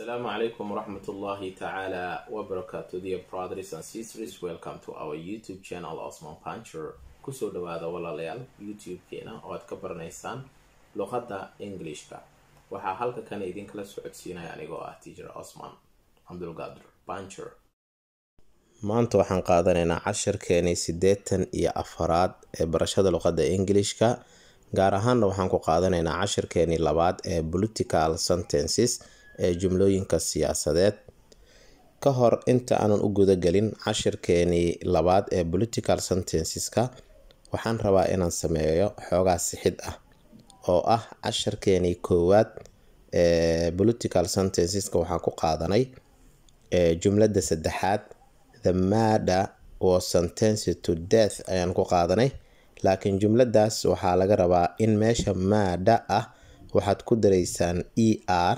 Assalamu alaikum warahmatullahi ta'ala wa barakatuh dear brothers and sisters welcome to our youtube channel Osman Puncher kusoo dhawaada walaalayaal youtube-keena oo aad ka baranaysaan luqadda englishka waxaa halka kan idinkala socodsiinaya anigoo ah tijar osman cabdulqaadir puncher maanta waxaan qaadanaynaa casharkeenii siddeetan iyo afaraad ee barashada luqadda englishka gaar ahaanna waxaan ku qaadanaynaa casharkeenii labaad ee political sentences ee jumlooyinka siyaasadeed ka hor inta aanan u guda gelin cashirkeenii labaad ee Political sentenceska waxaan rabaa inaan sameeyo xoogaa sixid ah oo ah casharkeenii koowaad ee Political sentenceska waxaan ku qaadanay ee jumladda saddexaad the mada was sentenced to death ayaan ku qaadanay laakiin jumladaas waxaa laga rabaa in meesha murder ah waxaad ku dareysaan e r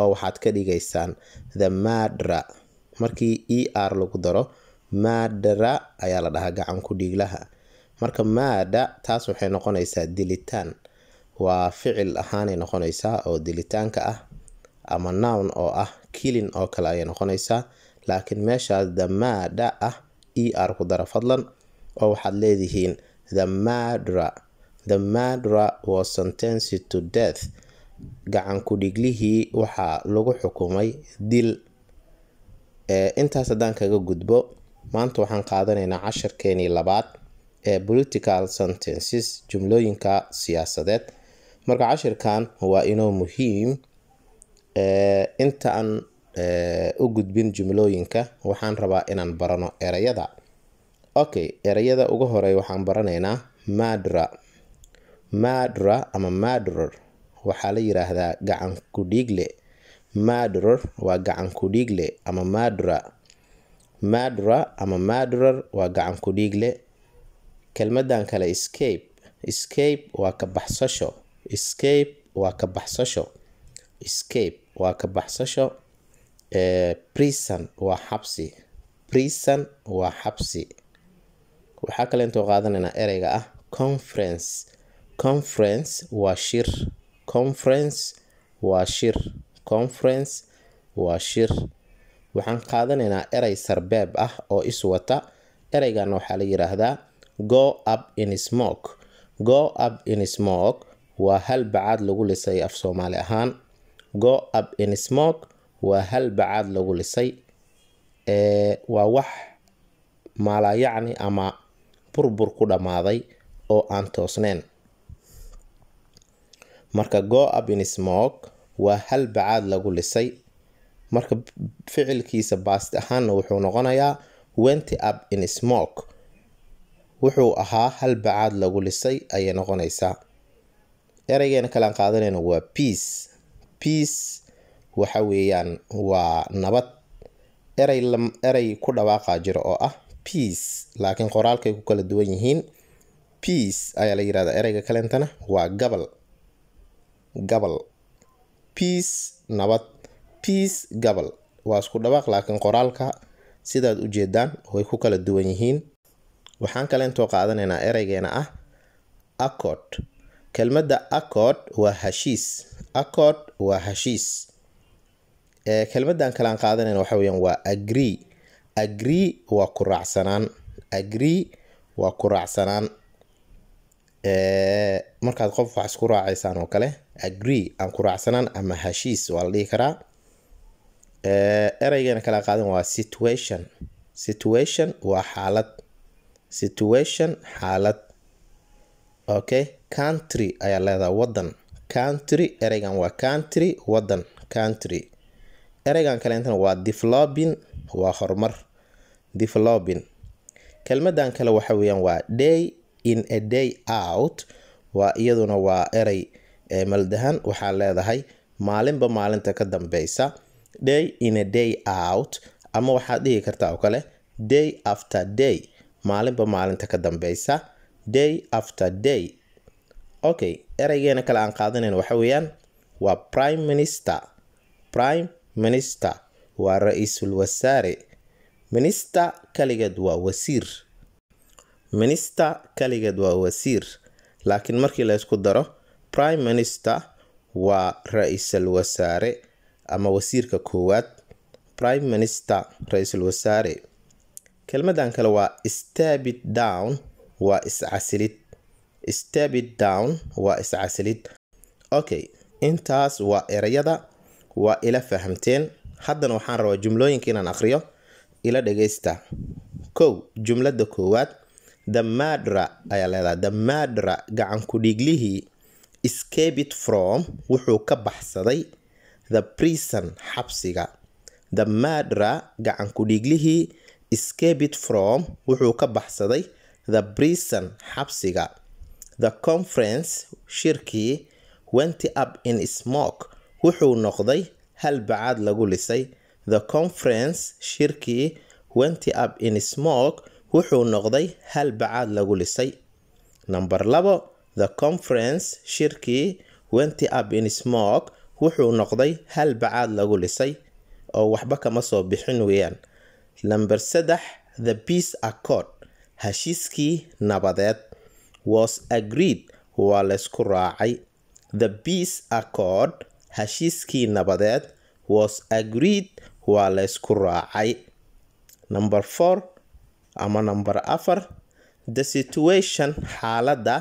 oo waxaad ka dhigaysaan the madra markii e r lagu daro madra ayaa la dhahaa gacan ku dhiiglaha marka maada taas waxay noqonaysaa dilitaan waa ficil ahaanay noqonaysaa oo dilitaanka ah ama nown oo ah kilin oo kale ayay noqonaysaa laakiin meeshaas the maada ah e r ku dara fadlan oo waxaad leedihiin the madra the madra was sentenced to death gacan ku-dhiiglihii waxaa lagu xukumay dil intaas haddaan kaga gudbo maanta waxaan qaadanaynaa casharkeenii labaad ee political sentences jumlooyinka siyaasadeed marka cashirkan waa inoo muhiim intaan u gudbin jumlooyinka waxaan rabaa inaan barano ereyada okay ereyada ugu horey waxaan baranaynaa madra madra ama madror waxaa la yiraahdaa gacan ku dhiigle. madurer waa gacan ku dhiigle ama madura. Madura ama madurar waa gacan ku dhiigle. Kelmadan kale escape. Escape waa ka baxsasho. Escape waa ka baxsasho. Escape waa ka baxsasho. Eh, prison waa xabsi. Prison waa xabsi. Waxaa kalentoo qaadanayna ereyga ah conference. Conference waa shir conference waa shir conference waa shir waxaan qaadanaynaa erey sarbeeb ah oo iswata ereygana waxaa la yidhaahdaa go up in smok go up in smok waa hal bacaad lagu lisay af soomaali ahaan go up in smok waa hal bacaad lagu lisay waa wax maalaayacni ama burbur ku dhammaaday oo aan toosneyn marka go up in smoke waa hal bacaad lagu lisay marka ficilkiisa baast ahaanna wuxuu noqonayaa went up in smoke wuxuu ahaa hal bacaad lagu lisay ayay noqonaysaa ereygeena kalean qaadanayno waa peace peace waxa weeyaan waa nabad erey erey ku dhawaaqaa jira oo ah peace laakiin qoraalkay ku kala duwan yihiin peace ayaa la yirahdaa ereyga kalentana waa gobol gabal piis nabad piis gabal waa isku dhawaaq laakiin qoraalka sidaad u jeedaan way ku kala duwan yihiin waxaan kaleentoo qaadanaynaa ereygeena ah acord kelmadda acord waa hashiis accord waa hashiis kelmaddan kalean qaadanayna waxa weyaan waa agree agree waa ku raacsanaan agree waa ku raacsanaan markaad qof wax isku raacaysaan oo kale agree aan ku raacsanaan ama hashiis waa la dhihi karaa ereygeena kala qaadan waa situation situation waa xaalad situation xaalad okay country ayaa leedaha waddan country ereygan waa country waddan country ereygan kaleentana waa developing waa horumar developing kelmadan kale waxa weeyaan waa day in a day out waa iyaduna waa erey maldahan waxaa leedahay maalinba maalinta ka dambeysa day in a day out ama waxaad dhihi kartaa oo kale day after day maalinba maalinta ka dambeysa day after day okay ereygeena kale aan qaadanayn waxa weeyaan waa prime minister prime minister waa ra-iisul wasaare minister kaligeed waa wasiir minista kaligeed waa wasiir laakiin markii la daro prime minister waa ra iisal wasaare ama wasiirka koowaad prime minister ra-iisul wasaare kelmadan kale waa stabit down waa iscasilid stabit down waa iscasilid okay intaas waa erayada waa ila fahamteen haddana waxaan rabaa jumlooyinka inaan aqriyo ila dhageysta kow jumladda koowaad the mardra ayaa leedahay the gacan ku-dhiiglihii scabit from wuxuu ka baxsaday the prison xabsiga the mardra gacan ku-dhiiglihii scabit from wuxuu ka baxsaday the prison xabsiga the conference shirkii wenty up in smoke wuxuu noqday hal bacaad lagu lisay the conference shirkii wenty up in smoke wuxuu noqday hal bacaad lagu lisay namber labo the conference shirkii wenty up in smog wuxuu noqday hal bacaad lagu lisay oo waxba kama soo bixin weeyaan namber saddex the peace accord heshiiskii nabadeed was agreed waa laysku raacay the peace accord heshiiskii nabadeed was agreed waa laysku raacay number four ama namber afar the situation xaaladda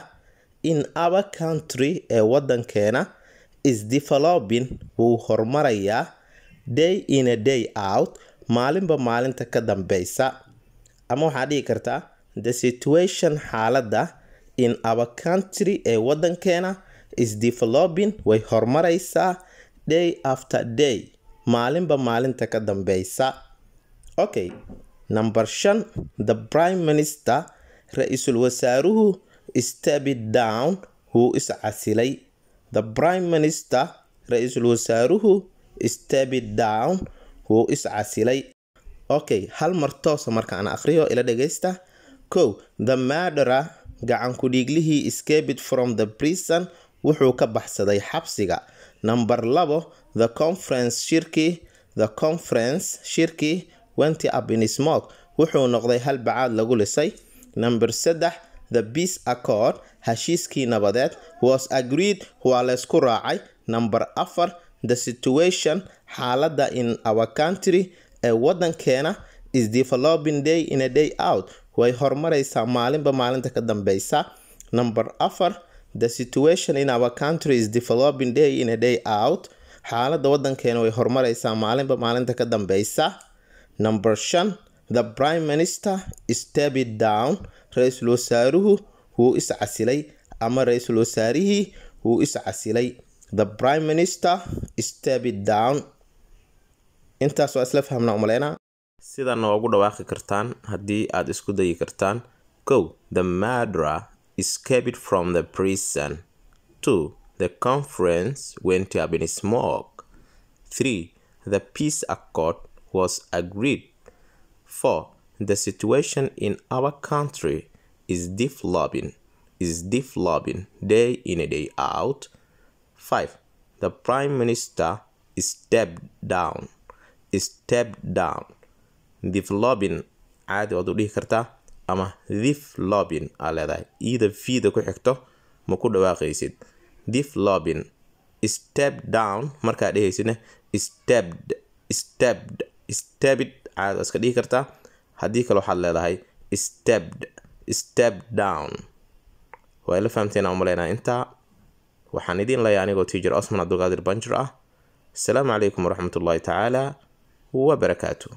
in our country ee wadankeena is developing wuu horumarayaa day in a day out maalinba maalinta ka dambeysa ama waxaa dhihi kartaa the situation xaaladda in our country ee wadankeena is developing way horumaraysaa day after day maalinba maalinta ka dambeysa okay Nambar shan, the Prime Minister Ra-iisul Wasaaruhu stepped down wuu is casilay. The Prime Minister Ra-iisul Wasaaruhu stepped down wuu is casilay. Okay, hal mar toosa marka aan akhriyo ila dhageysta. Kow, the murderer gacan ku dhiiglihii escaped from the prison wuxuu ka baxsaday xabsiga. Nambar labo, the conference shirki the conference shirki in smoke wuxuu noqday hal bacaad lagu lisay nomber saddex the beas accord heshiiskii nabadeed was agreed waa laysku raacay nomber afar the situation xaaladda in our country ee wadankeena is developing day in a day out way horumaraysaa maalinba maalinta ka dambeysa nomber afar the situation in our country is developing day in a day out xaaladda wadankeena way horumaraysaa maalinba maalinta ka dambeysa Number shan, the prime minister stepped down. Ra-iisul wasaaruhu wuu is casilay ama ra-iisul wasaarihii wuu is casilay. The prime minister stepped down. intaas waa isla fahmnaa umaleynaa sidan waa dhawaaqi kartaan haddii aad isku dayi kartaan o the madra escaped from the prison two the conference went up in smoke three the peace accord was agreed. 4. The situation in our country is developing, is developing day in a day out. five The Prime Minister stepped down, stepped down. Developing caadi waad u dhihi kartaa ama developing aa leedahay iida v ku xigto ma ku dhawaaqaysid developing step down markaa dhehaysidna stepped stepped stabid caad iska dhihi kartaa haddii kale waxaad leedahay stabd step down waa ila fahamteen aan umaleynaa intaa waxaan idiin layaa anigoo tiijir osman cabdulqaadir banjir ah asalaamu calaykum waraxmatullaahi tacaala wabarakaatu